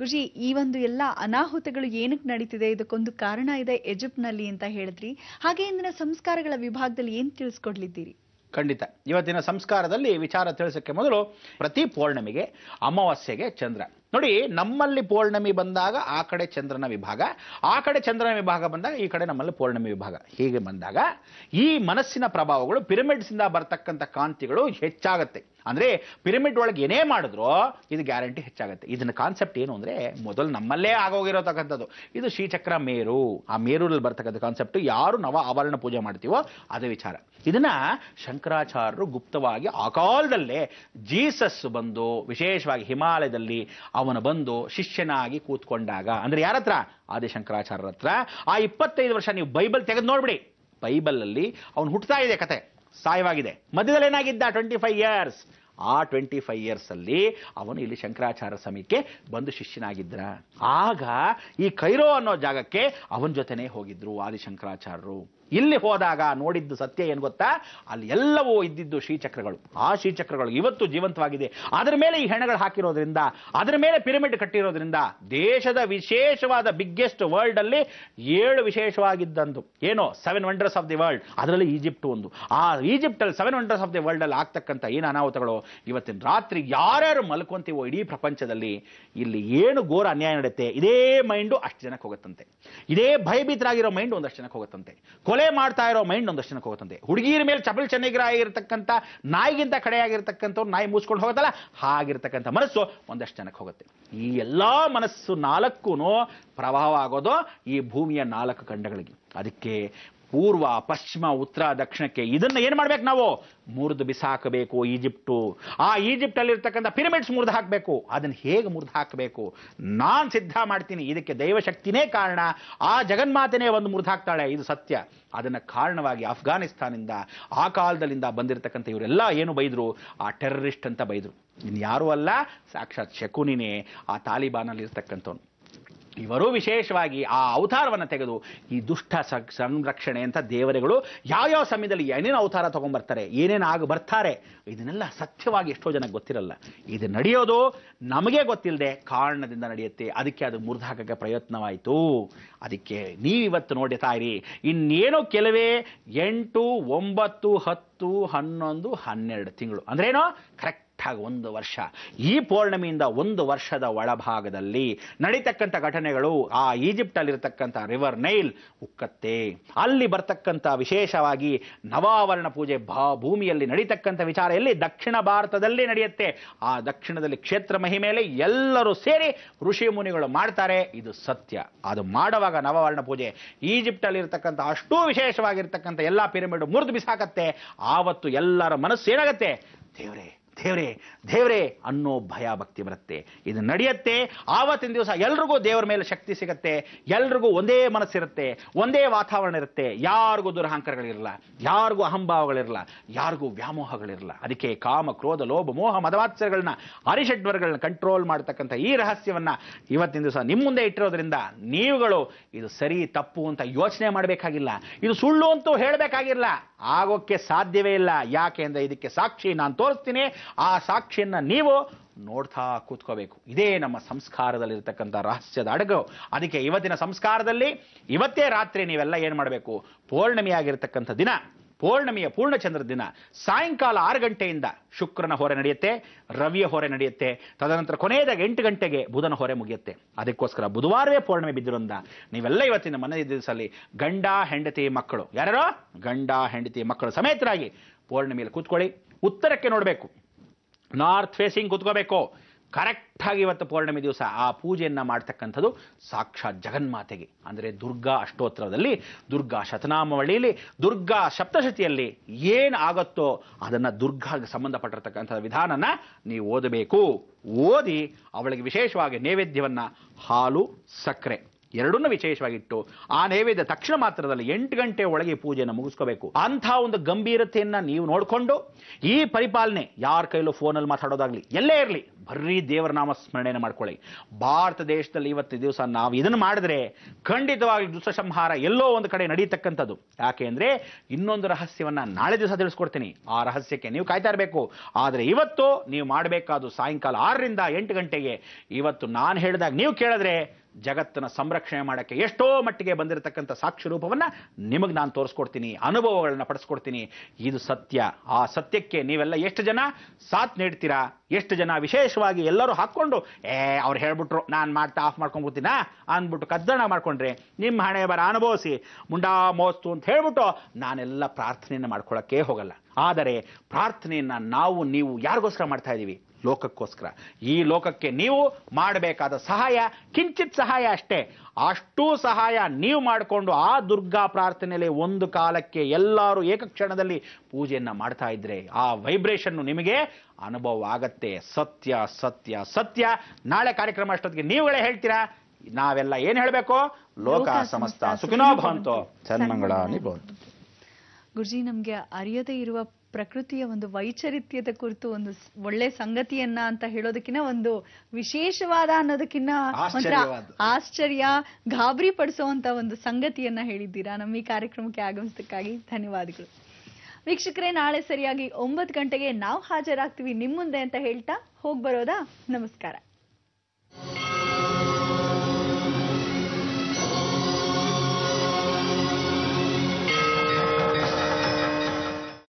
ಗುರುಜಿ ಈ ಒಂದು ಎಲ್ಲ ಅನಾಹುತಗಳು ಏನಕ್ಕೆ ನಡೀತಿದೆ ಇದಕ್ಕೊಂದು ಕಾರಣ ಇದೆ ಎಜಿಪ್ಟ್ನಲ್ಲಿ ಅಂತ ಹೇಳಿದ್ರಿ ಹಾಗೆ ಇಂದಿನ ಸಂಸ್ಕಾರಗಳ ವಿಭಾಗದಲ್ಲಿ ಏನ್ ತಿಳಿಸ್ಕೊಡ್ಲಿದ್ದೀರಿ ಖಂಡಿತ ಇವತ್ತಿನ ಸಂಸ್ಕಾರದಲ್ಲಿ ವಿಚಾರ ತಿಳಿಸಕ್ಕೆ ಮೊದಲು ಪ್ರತಿ ಪೌರ್ಣಮಿಗೆ ಅಮಾವಾಸ್ಯೆಗೆ ಚಂದ್ರ ನೋಡಿ ನಮ್ಮಲ್ಲಿ ಪೌರ್ಣಮಿ ಬಂದಾಗ ಆ ಕಡೆ ಚಂದ್ರನ ವಿಭಾಗ ಆ ಕಡೆ ಚಂದ್ರನ ವಿಭಾಗ ಬಂದಾಗ ಈ ಕಡೆ ನಮ್ಮಲ್ಲಿ ಪೌರ್ಣಮಿ ವಿಭಾಗ ಹೀಗೆ ಬಂದಾಗ ಈ ಮನಸ್ಸಿನ ಪ್ರಭಾವಗಳು ಪಿರಮಿಡ್ಸಿಂದ ಬರ್ತಕ್ಕಂಥ ಕಾಂತಿಗಳು ಹೆಚ್ಚಾಗತ್ತೆ ಅಂದ್ರೆ ಪಿರಮಿಡ್ ಒಳಗೆ ಏನೇ ಮಾಡಿದ್ರು ಇದು ಗ್ಯಾರಂಟಿ ಹೆಚ್ಚಾಗುತ್ತೆ ಇದನ್ನ ಕಾನ್ಸೆಪ್ಟ್ ಏನು ಅಂದ್ರೆ ಮೊದಲು ನಮ್ಮಲ್ಲೇ ಆಗೋಗಿರೋತಕ್ಕಂಥದ್ದು ಇದು ಶ್ರೀಚಕ್ರ ಮೇರು ಆ ಮೇರೂರಲ್ಲಿ ಬರ್ತಕ್ಕಂಥ ಕಾನ್ಸೆಪ್ಟ್ ಯಾರು ನವ ಆವರಣ ಪೂಜೆ ಮಾಡ್ತೀವೋ ಅದೇ ವಿಚಾರ ಇದನ್ನ ಶಂಕರಾಚಾರ್ಯರು ಗುಪ್ತವಾಗಿ ಆ ಕಾಲದಲ್ಲೇ ಜೀಸಸ್ ಬಂದು ವಿಶೇಷವಾಗಿ ಹಿಮಾಲಯದಲ್ಲಿ ಅವನು ಬಂದು ಶಿಷ್ಯನಾಗಿ ಕೂತ್ಕೊಂಡಾಗ ಅಂದ್ರೆ ಆದಿ ಶಂಕರಾಚಾರ್ಯರ ಹತ್ರ ಆ ಇಪ್ಪತ್ತೈದು ವರ್ಷ ನೀವು ಬೈಬಲ್ ತೆಗೆದು ನೋಡ್ಬಿಡಿ ಬೈಬಲಲ್ಲಿ ಅವನು ಹುಟ್ಟುತ್ತಾ ಇದೆ ಕತೆ ಸಾಯವಾಗಿದೆ ಮಧ್ಯದಲ್ಲಿ ಏನಾಗಿದ್ದ ಟ್ವೆಂಟಿ ಫೈವ್ ಇಯರ್ಸ್ ಆ ಟ್ವೆಂಟಿ ಫೈವ್ ಇಯರ್ಸಲ್ಲಿ ಅವನು ಇಲ್ಲಿ ಶಂಕರಾಚಾರ್ಯ ಸಮೀಕ್ಕೆ ಬಂದು ಶಿಷ್ಯನಾಗಿದ್ದ ಆಗ ಈ ಕೈರೋ ಅನ್ನೋ ಜಾಗಕ್ಕೆ ಅವನ ಜೊತೆನೇ ಹೋಗಿದ್ರು ಆದಿ ಶಂಕರಾಚಾರ್ಯರು ಇಲ್ಲಿ ಹೋದಾಗ ನೋಡಿದ್ದು ಸತ್ಯ ಏನು ಗೊತ್ತಾ ಅಲ್ಲಿ ಎಲ್ಲವೂ ಇದ್ದಿದ್ದು ಶ್ರೀಚಕ್ರಗಳು ಆ ಶ್ರೀಚಕ್ರಗಳು ಇವತ್ತು ಜೀವಂತವಾಗಿದೆ ಅದರ ಮೇಲೆ ಈ ಹೆಣಗಳು ಹಾಕಿರೋದ್ರಿಂದ ಅದರ ಮೇಲೆ ಪಿರಮಿಡ್ ಕಟ್ಟಿರೋದ್ರಿಂದ ದೇಶದ ವಿಶೇಷವಾದ ಬಿಗ್ಗೆಸ್ಟ್ ವರ್ಲ್ಡ್ ಅಲ್ಲಿ ಏಳು ವಿಶೇಷವಾಗಿದ್ದಂದು ಏನೋ seven wonders of the world ಅದರಲ್ಲಿ ಈಜಿಪ್ಟ್ ಒಂದು ಆ ಈಜಿಪ್ಟ್ ಅಲ್ಲಿ seven wonders of the world ಅಲ್ಲಿ ಆಗ್ತಕ್ಕಂಥ ಏನು ಅನಾಹುತಗಳು ಇವತ್ತಿನ ರಾತ್ರಿ ಯಾರ್ಯಾರು ಮಲ್ಕೊಂತೀವೋ ಇಡೀ ಪ್ರಪಂಚದಲ್ಲಿ ಇಲ್ಲಿ ಏನು ಘೋರ ಅನ್ಯಾಯ ನಡೆಯುತ್ತೆ ಇದೇ ಮೈಂಡು ಅಷ್ಟು ಜನಕ್ಕೆ ಹೋಗುತ್ತಂತೆ ಇದೇ ಭಯಭೀತರಾಗಿರೋ ಮೈಂಡ್ ಒಂದಷ್ಟು ಜನಕ್ಕೆ ಹೋಗುತ್ತಂತೆ ಕೊಲೆ ಕೊಲೆ ಮಾಡ್ತಾ ಇರೋ ಮೈಂಡ್ ಒಂದಷ್ಟು ಜನಕ್ಕೆ ಹೋಗುತ್ತಂತೆ ಹುಡುಗಿಯರ ಮೇಲೆ ಚಪಲ್ ಚನ್ನಿಗ್ರಹ ಆಗಿರ್ತಕ್ಕಂಥ ನಾಯಿಗಿಂತ ಕಡೆಯಾಗಿರ್ತಕ್ಕಂಥವ್ರು ನಾಯಿ ಮುಚ್ಕೊಂಡು ಹೋಗುತ್ತಲ್ಲ ಹಾಗಿರ್ತಕ್ಕಂಥ ಮನಸ್ಸು ಒಂದಷ್ಟು ಜನಕ್ಕೆ ಹೋಗುತ್ತೆ ಈ ಎಲ್ಲ ಮನಸ್ಸು ನಾಲ್ಕೂ ಪ್ರಭಾವ ಆಗೋದು ಈ ಭೂಮಿಯ ನಾಲ್ಕು ಖಂಡಗಳಿಗೆ ಅದಕ್ಕೆ ಪೂರ್ವ ಪಶ್ಚಿಮ ಉತ್ತರ ದಕ್ಷಿಣಕ್ಕೆ ಇದನ್ನ ಏನು ಮಾಡ್ಬೇಕು ನಾವು ಮುರಿದು ಬಿಸಾಕಬೇಕು ಈಜಿಪ್ಟು ಆ ಈಜಿಪ್ಟಲ್ಲಿರ್ತಕ್ಕಂಥ ಪಿರಮಿಡ್ಸ್ ಮುರಿದು ಹಾಕಬೇಕು ಅದನ್ನು ಹೇಗೆ ಮುರಿದು ಹಾಕಬೇಕು ನಾನು ಸಿದ್ಧ ಮಾಡ್ತೀನಿ ಇದಕ್ಕೆ ದೈವಶಕ್ತಿನೇ ಕಾರಣ ಆ ಜಗನ್ಮಾತನೇ ಒಂದು ಮುರಿದು ಹಾಕ್ತಾಳೆ ಇದು ಸತ್ಯ ಅದನ್ನು ಕಾರಣವಾಗಿ ಅಫ್ಘಾನಿಸ್ತಾನಿಂದ ಆ ಕಾಲದಲ್ಲಿಂದ ಬಂದಿರತಕ್ಕಂಥ ಇವರೆಲ್ಲ ಏನು ಬೈದರು ಆ ಟೆರರಿಸ್ಟ್ ಅಂತ ಬೈದರು ಇನ್ನು ಯಾರೂ ಅಲ್ಲ ಸಾಕ್ಷಾತ್ ಶಕುನಿನೇ ಆ ತಾಲಿಬಾನಲ್ಲಿರ್ತಕ್ಕಂಥವ್ನು ಇವರು ವಿಶೇಷವಾಗಿ ಆ ಅವತಾರವನ್ನು ತೆಗೆದು ಈ ದುಷ್ಟ ಸಂರಕ್ಷಣೆ ಅಂತ ದೇವರುಗಳು ಯಾವ್ಯಾವ ಸಮಯದಲ್ಲಿ ಏನೇನು ಅವತಾರ ಬರ್ತಾರೆ ಏನೇನು ಆಗ ಬರ್ತಾರೆ ಇದನ್ನೆಲ್ಲ ಸತ್ಯವಾಗಿ ಎಷ್ಟೋ ಜನಕ್ಕೆ ಗೊತ್ತಿರಲ್ಲ ಇದು ನಡೆಯೋದು ನಮಗೆ ಗೊತ್ತಿಲ್ಲದೆ ಕಾರಣದಿಂದ ನಡೆಯುತ್ತೆ ಅದಕ್ಕೆ ಅದು ಮುರಿದಾಕಕ್ಕೆ ಪ್ರಯತ್ನವಾಯಿತು ಅದಕ್ಕೆ ನೀವಿವತ್ತು ನೋಡಿ ತಾಯಿ ಇನ್ನೇನು ಕೆಲವೇ ಎಂಟು ಒಂಬತ್ತು ಹತ್ತು ಹನ್ನೊಂದು ಹನ್ನೆರಡು ತಿಂಗಳು ಅಂದ್ರೇನೋ ಕರೆಕ್ಟ್ ಕರೆಕ್ಟಾಗಿ ಒಂದು ವರ್ಷ ಈ ಪೌರ್ಣಿಮೆಯಿಂದ ಒಂದು ವರ್ಷದ ಒಳಭಾಗದಲ್ಲಿ ನಡೀತಕ್ಕಂಥ ಘಟನೆಗಳು ಆ ಈಜಿಪ್ಟಲ್ಲಿರತಕ್ಕಂಥ ರಿವರ್ ನೈಲ್ ಉಕ್ಕತ್ತೆ ಅಲ್ಲಿ ಬರ್ತಕ್ಕಂಥ ವಿಶೇಷವಾಗಿ ನವಾವರಣ ಪೂಜೆ ಭಾ ಭೂಮಿಯಲ್ಲಿ ನಡೀತಕ್ಕಂಥ ವಿಚಾರ ಎಲ್ಲಿ ದಕ್ಷಿಣ ಭಾರತದಲ್ಲಿ ನಡೆಯುತ್ತೆ ಆ ದಕ್ಷಿಣದಲ್ಲಿ ಕ್ಷೇತ್ರ ಮಹಿಮೇಲೆ ಎಲ್ಲರೂ ಸೇರಿ ಋಷಿ ಮುನಿಗಳು ಮಾಡ್ತಾರೆ ಇದು ಸತ್ಯ ಅದು ಮಾಡುವಾಗ ನವವರ್ಣ ಪೂಜೆ ಈಜಿಪ್ಟಲ್ಲಿರ್ತಕ್ಕಂಥ ಅಷ್ಟೂ ವಿಶೇಷವಾಗಿರ್ತಕ್ಕಂಥ ಎಲ್ಲ ಪಿರಮಿಡ್ ಮುರಿದು ಬಿಸಾಕತ್ತೆ ಆವತ್ತು ಎಲ್ಲರ ಮನಸ್ಸು ಏನಾಗುತ್ತೆ ದೇವರೇ ದೇವರೇ ದೇವರೇ ಅನ್ನೋ ಭಯ ಭಕ್ತಿ ಬರುತ್ತೆ ಇದು ನಡೆಯುತ್ತೆ ಆವತ್ತಿನ ದಿವಸ ಎಲ್ರಿಗೂ ದೇವರ ಮೇಲೆ ಶಕ್ತಿ ಸಿಗುತ್ತೆ ಎಲ್ರಿಗೂ ಒಂದೇ ಮನಸ್ಸಿರುತ್ತೆ ಒಂದೇ ವಾತಾವರಣ ಇರುತ್ತೆ ಯಾರಿಗೂ ದುರಹಂಕಾರಗಳಿರಲ್ಲ ಯಾರಿಗೂ ಅಹಂಭಾವಗಳಿರಲ್ಲ ಯಾರಿಗೂ ವ್ಯಾಮೋಹಗಳಿರಲ್ಲ ಅದಕ್ಕೆ ಕಾಮ ಕ್ರೋಧ ಲೋಭ ಮೋಹ ಮದವಾತ್ಸರಗಳನ್ನ ಅರಿಷಡ್ವರ್ಗಳನ್ನ ಕಂಟ್ರೋಲ್ ಮಾಡ್ತಕ್ಕಂಥ ಈ ರಹಸ್ಯವನ್ನ ಇವತ್ತಿನ ದಿವಸ ನಿಮ್ಮ ಮುಂದೆ ಇಟ್ಟಿರೋದ್ರಿಂದ ನೀವುಗಳು ಇದು ಸರಿ ತಪ್ಪು ಅಂತ ಯೋಚನೆ ಮಾಡಬೇಕಾಗಿಲ್ಲ ಇದು ಸುಳ್ಳು ಅಂತೂ ಹೇಳಬೇಕಾಗಿಲ್ಲ ಆಗೋಕ್ಕೆ ಸಾಧ್ಯವೇ ಇಲ್ಲ ಯಾಕೆ ಅಂದರೆ ಇದಕ್ಕೆ ಸಾಕ್ಷಿ ನಾನು ತೋರಿಸ್ತೀನಿ ಆ ಸಾಕ್ಷಿಯನ್ನ ನೀವು ನೋಡ್ತಾ ಕೂತ್ಕೋಬೇಕು ಇದೇ ನಮ್ಮ ಸಂಸ್ಕಾರದಲ್ಲಿರ್ತಕ್ಕಂಥ ರಹಸ್ಯದ ಅಡಗು ಅದಕ್ಕೆ ಇವತ್ತಿನ ಸಂಸ್ಕಾರದಲ್ಲಿ ಇವತ್ತೇ ರಾತ್ರಿ ನೀವೆಲ್ಲ ಏನು ಮಾಡಬೇಕು ಪೌರ್ಣಮಿಯಾಗಿರ್ತಕ್ಕಂಥ ದಿನ ಪೌರ್ಣಮಿಯ ಪೂರ್ಣಚಂದ್ರ ದಿನ ಸಾಯಂಕಾಲ ಆರು ಗಂಟೆಯಿಂದ ಶುಕ್ರನ ಹೊರೆ ನಡೆಯುತ್ತೆ ರವಿಯ ಹೊರೆ ನಡೆಯುತ್ತೆ ತದನಂತರ ಕೊನೆಯದಾಗ ಎಂಟು ಗಂಟೆಗೆ ಬುಧನ ಹೊರೆ ಮುಗಿಯುತ್ತೆ ಅದಕ್ಕೋಸ್ಕರ ಬುಧವಾರವೇ ಪೌರ್ಣಮಿ ಬಿದ್ದಿರೋದ್ರಿಂದ ನೀವೆಲ್ಲ ಇವತ್ತಿನ ಮನೆಯ ದಿವಸಲ್ಲಿ ಗಂಡ ಹೆಂಡತಿ ಮಕ್ಕಳು ಯಾರ್ಯಾರೋ ಗಂಡ ಹೆಂಡತಿ ಮಕ್ಕಳು ಸಮೇತರಾಗಿ ಪೌರ್ಣಮಿಯಲ್ಲಿ ಕೂತ್ಕೊಳ್ಳಿ ಉತ್ತರಕ್ಕೆ ನೋಡಬೇಕು ನಾರ್ತ್ ಫೇಸಿಂಗ್ ಕೂತ್ಕೋಬೇಕು ಕರೆಕ್ಟಾಗಿ ಇವತ್ತು ಪೌರ್ಣಮಿ ದಿವಸ ಆ ಪೂಜೆಯನ್ನು ಮಾಡ್ತಕ್ಕಂಥದ್ದು ಸಾಕ್ಷಾತ್ ಜಗನ್ಮಾತೆಗೆ ಅಂದರೆ ದುರ್ಗಾ ಅಷ್ಟೋತ್ತರದಲ್ಲಿ ದುರ್ಗಾ ಶತನಾಮವಳಿಯಲ್ಲಿ ದುರ್ಗಾ ಸಪ್ತಶತಿಯಲ್ಲಿ ಏನು ಆಗುತ್ತೋ ಅದನ್ನು ದುರ್ಗಾಗೆ ಸಂಬಂಧಪಟ್ಟಿರ್ತಕ್ಕಂಥ ವಿಧಾನನ ನೀವು ಓದಬೇಕು ಓದಿ ಅವಳಿಗೆ ವಿಶೇಷವಾಗಿ ನೈವೇದ್ಯವನ್ನು ಹಾಲು ಸಕ್ಕರೆ ಎರಡನ್ನೂ ವಿಶೇಷವಾಗಿಟ್ಟು ಆ ನೈವೇದ್ಯ ತಕ್ಷಣ ಮಾತ್ರದಲ್ಲಿ ಎಂಟು ಗಂಟೆ ಒಳಗೆ ಪೂಜೆಯನ್ನು ಮುಗಿಸ್ಕೋಬೇಕು ಅಂಥ ಒಂದು ಗಂಭೀರತೆಯನ್ನು ನೀವು ನೋಡಿಕೊಂಡು ಈ ಪರಿಪಾಲನೆ ಯಾರ ಕೈಲೂ ಫೋನಲ್ಲಿ ಮಾತಾಡೋದಾಗ್ಲಿ ಎಲ್ಲೇ ಇರಲಿ ಬರ್ರೀ ದೇವರ ನಾಮ ಸ್ಮರಣೆಯನ್ನು ಮಾಡ್ಕೊಳ್ಳಿ ಭಾರತ ದೇಶದಲ್ಲಿ ಇವತ್ತು ದಿವಸ ನಾವು ಇದನ್ನು ಮಾಡಿದ್ರೆ ಖಂಡಿತವಾಗಿ ದುಷ್ಟ ಸಂಹಾರ ಎಲ್ಲೋ ಒಂದು ಕಡೆ ನಡೀತಕ್ಕಂಥದ್ದು ಯಾಕೆ ಅಂದರೆ ಇನ್ನೊಂದು ರಹಸ್ಯವನ್ನು ನಾಳೆ ದಿವಸ ತಿಳಿಸ್ಕೊಡ್ತೀನಿ ಆ ರಹಸ್ಯಕ್ಕೆ ನೀವು ಕಾಯ್ತಾ ಇರಬೇಕು ಆದರೆ ಇವತ್ತು ನೀವು ಮಾಡಬೇಕಾದ ಸಾಯಂಕಾಲ ಆರರಿಂದ ಎಂಟು ಗಂಟೆಗೆ ಇವತ್ತು ನಾನು ಹೇಳಿದಾಗ ನೀವು ಕೇಳಿದ್ರೆ ಜಗತ್ತನ್ನು ಸಂರಕ್ಷಣೆ ಮಾಡೋಕ್ಕೆ ಎಷ್ಟೋ ಮಟ್ಟಿಗೆ ಬಂದಿರತಕ್ಕಂಥ ಸಾಕ್ಷಿ ರೂಪವನ್ನು ನಿಮಗೆ ನಾನು ತೋರಿಸ್ಕೊಡ್ತೀನಿ ಅನುಭವಗಳನ್ನ ಪಡಿಸ್ಕೊಡ್ತೀನಿ ಇದು ಸತ್ಯ ಆ ಸತ್ಯಕ್ಕೆ ನೀವೆಲ್ಲ ಎಷ್ಟು ಜನ ಸಾಥ್ ನೀಡ್ತೀರಾ ಎಷ್ಟು ಜನ ವಿಶೇಷವಾಗಿ ಎಲ್ಲರೂ ಹಾಕ್ಕೊಂಡು ಏ ಅವ್ರು ಹೇಳ್ಬಿಟ್ರು ನಾನು ಮಾಡ್ತಾ ಆಫ್ ಮಾಡ್ಕೊಂಡ್ಬಿಡ್ತೀನಾ ಅಂದ್ಬಿಟ್ಟು ಕದ್ದಣ ಮಾಡ್ಕೊಂಡ್ರೆ ನಿಮ್ಮ ಹಣೆ ಬರ ಅನುಭವಿಸಿ ಮುಂಡಾ ಮೋಸ್ತು ಅಂತ ಹೇಳ್ಬಿಟ್ಟು ನಾನೆಲ್ಲ ಪ್ರಾರ್ಥನೆಯನ್ನು ಮಾಡ್ಕೊಳ್ಳೋಕ್ಕೆ ಹೋಗಲ್ಲ ಆದರೆ ಪ್ರಾರ್ಥನೆಯನ್ನು ನಾವು ನೀವು ಯಾರಿಗೋಸ್ಕರ ಮಾಡ್ತಾ ಇದ್ದೀವಿ ಲೋಕಕ್ಕೋಸ್ಕರ ಈ ಲೋಕಕ್ಕೆ ನೀವು ಮಾಡಬೇಕಾದ ಸಹಾಯ ಕಿಂಚಿತ್ ಸಹಾಯ ಅಷ್ಟೇ ಅಷ್ಟೂ ಸಹಾಯ ನೀವು ಮಾಡಿಕೊಂಡು ಆ ದುರ್ಗಾ ಪ್ರಾರ್ಥನೆಯಲ್ಲಿ ಒಂದು ಕಾಲಕ್ಕೆ ಎಲ್ಲರೂ ಏಕಕ್ಷಣದಲ್ಲಿ ಪೂಜೆಯನ್ನು ಮಾಡ್ತಾ ಇದ್ರೆ ಆ ವೈಬ್ರೇಷನ್ನು ನಿಮಗೆ ಅನುಭವ ಆಗತ್ತೆ ಸತ್ಯ ಸತ್ಯ ಸತ್ಯ ನಾಳೆ ಕಾರ್ಯಕ್ರಮ ಅಷ್ಟೊತ್ತಿಗೆ ನೀವುಗಳೇ ಹೇಳ್ತೀರಾ ನಾವೆಲ್ಲ ಏನು ಹೇಳಬೇಕು ಲೋಕ ಸಮಸ್ತ ಸುಖಿನೋ ಭವಂತೋ ಗುರುಜಿ ನಮಗೆ ಅರಿಯದೇ ಇರುವ ಪ್ರಕೃತಿಯ ಒಂದು ವೈಚರಿತ್ಯದ ಕುರಿತು ಒಂದು ಒಳ್ಳೆ ಸಂಗತಿಯನ್ನ ಅಂತ ಹೇಳೋದಕ್ಕಿನ್ನ ಒಂದು ವಿಶೇಷವಾದ ಅನ್ನೋದಕ್ಕಿನ್ನ ಒಂಥರ ಆಶ್ಚರ್ಯ ಗಾಬರಿ ಪಡಿಸುವಂತ ಒಂದು ಸಂಗತಿಯನ್ನ ಹೇಳಿದ್ದೀರಾ ನಮ್ಮ ಈ ಕಾರ್ಯಕ್ರಮಕ್ಕೆ ಆಗಮಿಸಕ್ಕಾಗಿ ಧನ್ಯವಾದಗಳು ವೀಕ್ಷಕರೇ ನಾಳೆ ಸರಿಯಾಗಿ ಒಂಬತ್ತು ಗಂಟೆಗೆ ನಾವು ಹಾಜರಾಗ್ತೀವಿ ನಿಮ್ಮ ಮುಂದೆ ಅಂತ ಹೇಳ್ತಾ ಹೋಗ್ಬರೋದಾ ನಮಸ್ಕಾರ